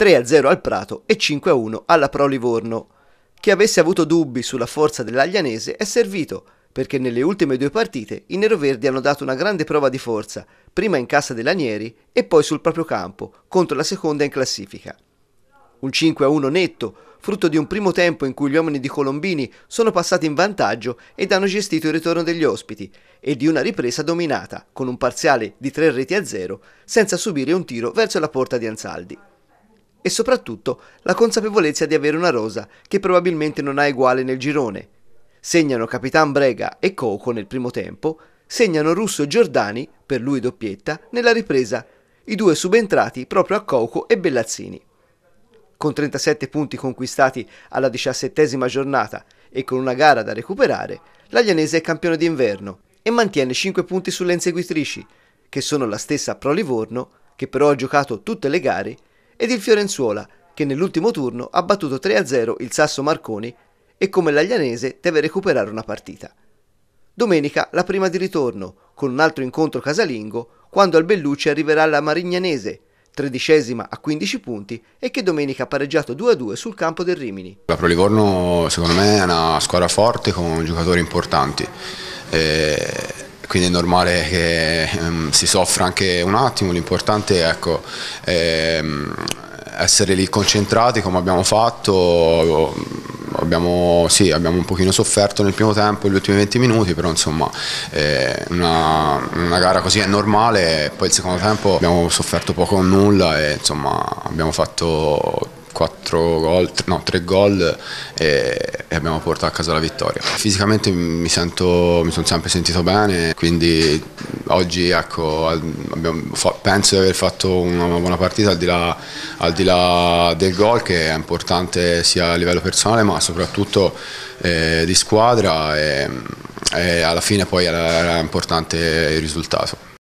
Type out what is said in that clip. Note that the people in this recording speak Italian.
3-0 al Prato e 5-1 alla Pro Livorno. Chi avesse avuto dubbi sulla forza dell'Aglianese è servito, perché nelle ultime due partite i neroverdi hanno dato una grande prova di forza, prima in casa dell'Anieri e poi sul proprio campo, contro la seconda in classifica. Un 5-1 netto, frutto di un primo tempo in cui gli uomini di Colombini sono passati in vantaggio ed hanno gestito il ritorno degli ospiti e di una ripresa dominata, con un parziale di 3 reti a 0, senza subire un tiro verso la porta di Ansaldi e soprattutto la consapevolezza di avere una rosa che probabilmente non ha uguale nel girone. Segnano Capitan Brega e Coco nel primo tempo, segnano Russo e Giordani, per lui doppietta, nella ripresa, i due subentrati proprio a Coco e Bellazzini. Con 37 punti conquistati alla diciassettesima giornata e con una gara da recuperare, l'Aglianese è campione d'inverno e mantiene 5 punti sulle inseguitrici, che sono la stessa Pro Livorno, che però ha giocato tutte le gare ed il Fiorenzuola, che nell'ultimo turno ha battuto 3-0 il Sasso Marconi e come l'Aglianese deve recuperare una partita. Domenica la prima di ritorno, con un altro incontro casalingo, quando al Bellucci arriverà la Marignanese, tredicesima a 15 punti e che domenica ha pareggiato 2-2 sul campo del Rimini. La Pro Livorno secondo me è una squadra forte con giocatori importanti. E eh, quindi è normale che ehm, si soffra anche un attimo, l'importante è ecco, ehm, essere lì concentrati come abbiamo fatto, abbiamo, sì, abbiamo un pochino sofferto nel primo tempo, gli ultimi 20 minuti, però insomma eh, una, una, gara così è normale, poi il secondo tempo abbiamo sofferto poco o nulla e insomma abbiamo fatto 4 gol, no, 3 gol e, e, abbiamo portato a casa la vittoria. Fisicamente mi, sento, mi sono sempre sentito bene, quindi oggi ecco, abbiamo, penso di aver fatto una buona partita al di, là, al di, là, del gol che è importante sia a livello personale ma soprattutto eh, di squadra e, e alla fine poi era, era importante il risultato.